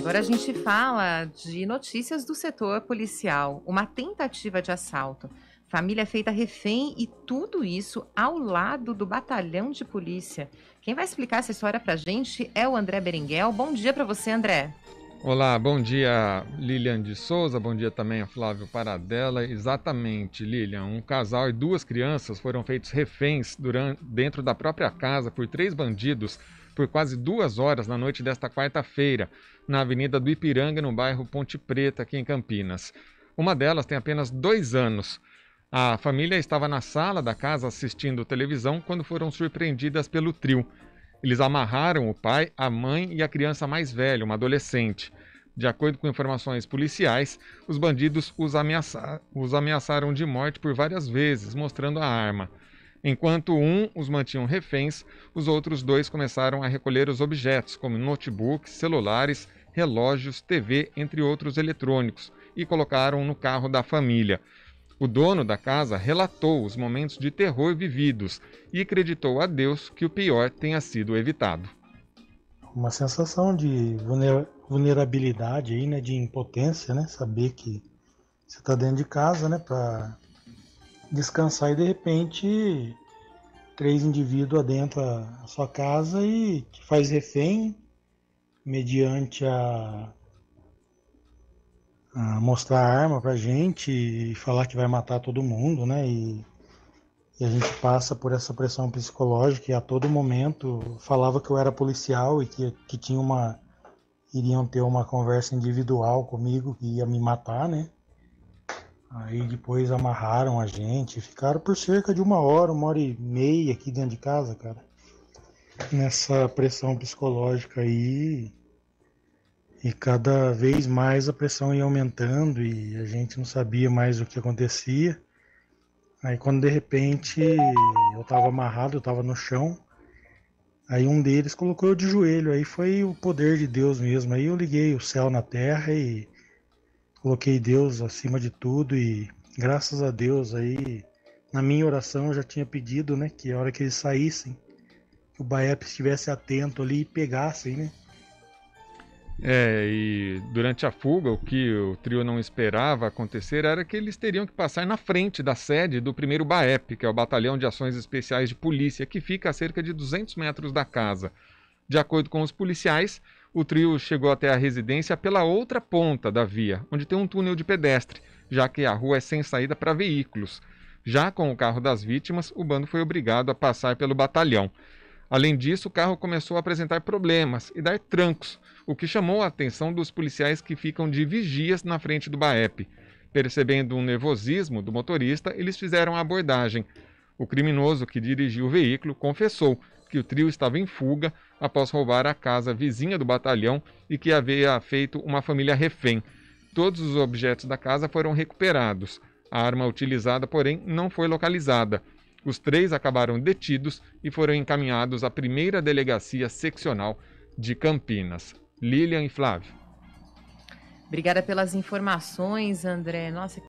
Agora a gente fala de notícias do setor policial. Uma tentativa de assalto. Família feita refém e tudo isso ao lado do batalhão de polícia. Quem vai explicar essa história pra gente é o André Berenguel. Bom dia para você, André. Olá, bom dia Lilian de Souza, bom dia também a Flávio Paradela. Exatamente, Lilian, um casal e duas crianças foram feitos reféns durante, dentro da própria casa por três bandidos por quase duas horas na noite desta quarta-feira, na Avenida do Ipiranga, no bairro Ponte Preta, aqui em Campinas. Uma delas tem apenas dois anos. A família estava na sala da casa assistindo televisão quando foram surpreendidas pelo trio. Eles amarraram o pai, a mãe e a criança mais velha, uma adolescente. De acordo com informações policiais, os bandidos os, ameaça os ameaçaram de morte por várias vezes, mostrando a arma. Enquanto um os mantinham reféns, os outros dois começaram a recolher os objetos, como notebooks, celulares, relógios, TV, entre outros eletrônicos, e colocaram no carro da família. O dono da casa relatou os momentos de terror vividos e acreditou a Deus que o pior tenha sido evitado. Uma sensação de vulnerabilidade aí, né, de impotência, né, saber que você está dentro de casa, né, para descansar e de repente três indivíduos adentram a sua casa e te faz refém mediante a a mostrar a arma pra gente e falar que vai matar todo mundo, né? E, e, a gente passa por essa pressão psicológica e a todo momento falava que eu era policial e que, que tinha uma. iriam ter uma conversa individual comigo que ia me matar, né? Aí depois amarraram a gente, ficaram por cerca de uma hora, uma hora e meia aqui dentro de casa, cara. Nessa pressão psicológica aí e cada vez mais a pressão ia aumentando e a gente não sabia mais o que acontecia. Aí quando de repente eu estava amarrado, eu estava no chão, aí um deles colocou eu de joelho, aí foi o poder de Deus mesmo. Aí eu liguei o céu na terra e coloquei Deus acima de tudo e graças a Deus aí na minha oração eu já tinha pedido, né, que a hora que eles saíssem, que o Baep estivesse atento ali e pegassem, né? É, e durante a fuga, o que o trio não esperava acontecer era que eles teriam que passar na frente da sede do primeiro BAEP, que é o Batalhão de Ações Especiais de Polícia, que fica a cerca de 200 metros da casa. De acordo com os policiais, o trio chegou até a residência pela outra ponta da via, onde tem um túnel de pedestre, já que a rua é sem saída para veículos. Já com o carro das vítimas, o bando foi obrigado a passar pelo batalhão. Além disso, o carro começou a apresentar problemas e dar trancos o que chamou a atenção dos policiais que ficam de vigias na frente do BAEP. Percebendo um nervosismo do motorista, eles fizeram a abordagem. O criminoso que dirigiu o veículo confessou que o trio estava em fuga após roubar a casa vizinha do batalhão e que havia feito uma família refém. Todos os objetos da casa foram recuperados. A arma utilizada, porém, não foi localizada. Os três acabaram detidos e foram encaminhados à primeira delegacia seccional de Campinas. Lilian e Flávio. Obrigada pelas informações, André. Nossa,